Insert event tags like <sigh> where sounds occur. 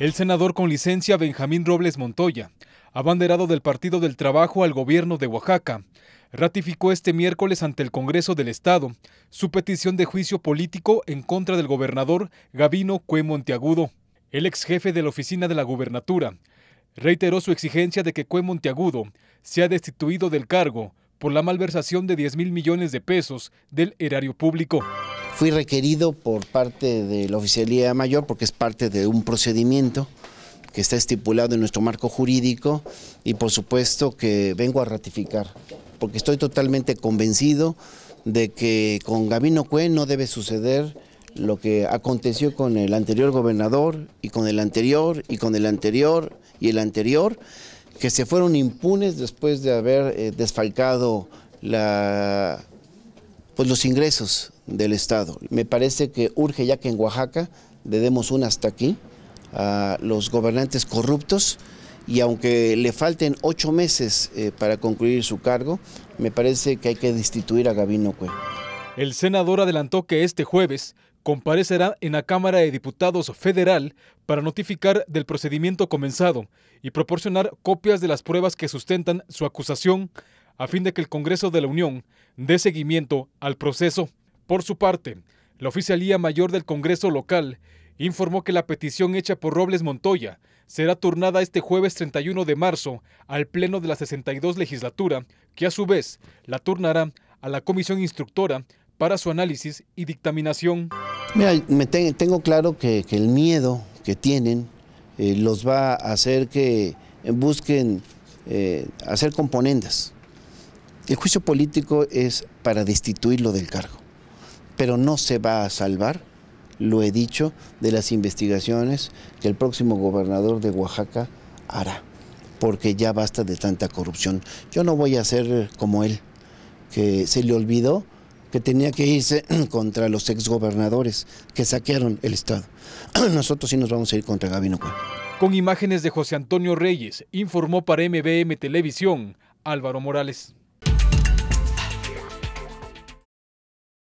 El senador con licencia Benjamín Robles Montoya, abanderado del Partido del Trabajo al gobierno de Oaxaca, ratificó este miércoles ante el Congreso del Estado su petición de juicio político en contra del gobernador Gabino Cue Monteagudo. El ex jefe de la oficina de la gubernatura reiteró su exigencia de que Cue Monteagudo sea destituido del cargo por la malversación de 10 mil millones de pesos del erario público. Fui requerido por parte de la Oficialía Mayor porque es parte de un procedimiento que está estipulado en nuestro marco jurídico y por supuesto que vengo a ratificar, porque estoy totalmente convencido de que con Gabino Cue no debe suceder lo que aconteció con el anterior gobernador y con el anterior y con el anterior y el anterior, que se fueron impunes después de haber eh, desfalcado la, pues los ingresos del Estado. Me parece que urge ya que en Oaxaca le demos un hasta aquí a los gobernantes corruptos y aunque le falten ocho meses eh, para concluir su cargo, me parece que hay que destituir a Gabino Cue. El senador adelantó que este jueves comparecerá en la Cámara de Diputados Federal para notificar del procedimiento comenzado y proporcionar copias de las pruebas que sustentan su acusación a fin de que el Congreso de la Unión dé seguimiento al proceso. Por su parte, la Oficialía Mayor del Congreso Local informó que la petición hecha por Robles Montoya será turnada este jueves 31 de marzo al Pleno de la 62 legislatura, que a su vez la turnará a la Comisión Instructora para su análisis y dictaminación. Mira, me tengo claro que, el miedo que tienen eh, los va a hacer que busquen eh, hacer componendas. El juicio político es para destituirlo del cargo pero no se va a salvar, lo he dicho, de las investigaciones que el próximo gobernador de Oaxaca hará, porque ya basta de tanta corrupción. Yo no voy a ser como él, que se le olvidó que tenía que irse <clears throat> contra los exgobernadores que saquearon el Estado. <clears throat> Nosotros sí nos vamos a ir contra Gabino Con imágenes de José Antonio Reyes, informó para MBM Televisión Álvaro Morales.